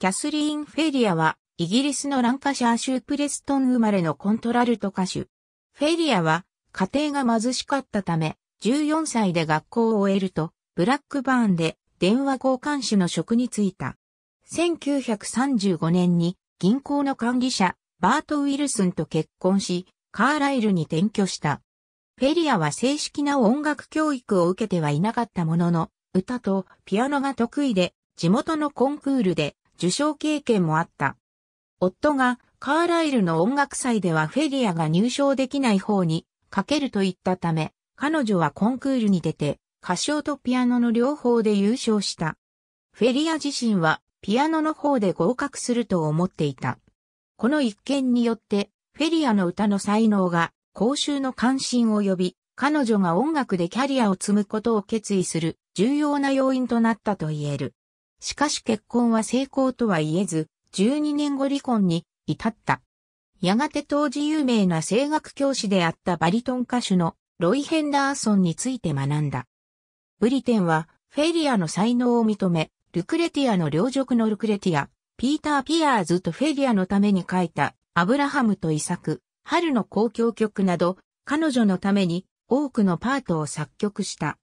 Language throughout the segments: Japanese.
キャスリーン・フェリアは、イギリスのランカシャー州プレストン生まれのコントラルト歌手。フェリアは、家庭が貧しかったため、14歳で学校を終えると、ブラックバーンで電話交換手の職に就いた。1935年に銀行の管理者、バート・ウィルスンと結婚し、カーライルに転居した。フェリアは正式な音楽教育を受けてはいなかったものの、歌とピアノが得意で、地元のコンクールで受賞経験もあった。夫がカーライルの音楽祭ではフェリアが入賞できない方にかけると言ったため、彼女はコンクールに出て、歌唱とピアノの両方で優勝した。フェリア自身はピアノの方で合格すると思っていた。この一件によって、フェリアの歌の才能が公衆の関心を呼び、彼女が音楽でキャリアを積むことを決意する重要な要因となったと言える。しかし結婚は成功とは言えず、12年後離婚に至った。やがて当時有名な声楽教師であったバリトン歌手のロイ・ヘンダーソンについて学んだ。ブリテンはフェリアの才能を認め、ルクレティアの両辱のルクレティア、ピーター・ピアーズとフェリアのために書いたアブラハムとイサク、春の公共曲など、彼女のために多くのパートを作曲した。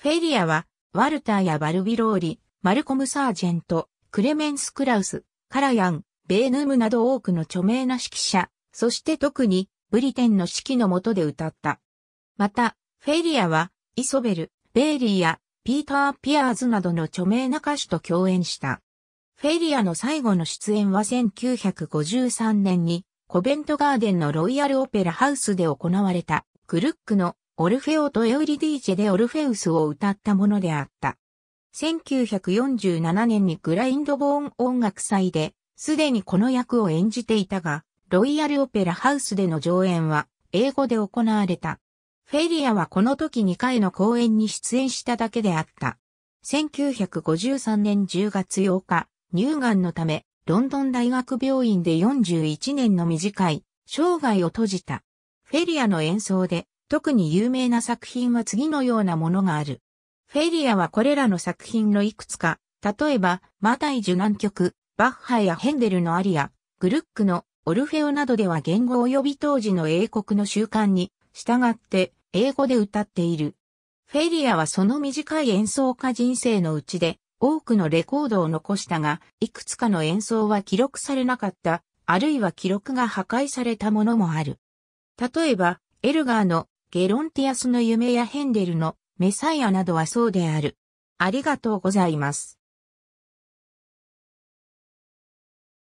フェリアは、ワルターやバルビローリ、マルコム・サージェント、クレメンス・クラウス、カラヤン、ベーヌムなど多くの著名な指揮者、そして特にブリテンの指揮のもとで歌った。また、フェリアは、イソベル、ベイリーや、ピーター・ピアーズなどの著名な歌手と共演した。フェリアの最後の出演は1953年に、コベントガーデンのロイヤルオペラハウスで行われた、クルックのオルフェオとエウリディーチェでオルフェウスを歌ったものであった。1947年にグラインドボーン音楽祭で、すでにこの役を演じていたが、ロイヤルオペラハウスでの上演は、英語で行われた。フェリアはこの時2回の公演に出演しただけであった。1953年10月8日、乳がんのため、ロンドン大学病院で41年の短い、生涯を閉じた。フェリアの演奏で、特に有名な作品は次のようなものがある。フェリアはこれらの作品のいくつか、例えば、マタイ受難曲、バッハやヘンデルのアリア、グルックのオルフェオなどでは言語及び当時の英国の習慣に従って英語で歌っている。フェリアはその短い演奏家人生のうちで多くのレコードを残したが、いくつかの演奏は記録されなかった、あるいは記録が破壊されたものもある。例えば、エルガーのゲロンティアスの夢やヘンデルのメサイアなどはそうである。ありがとうございます。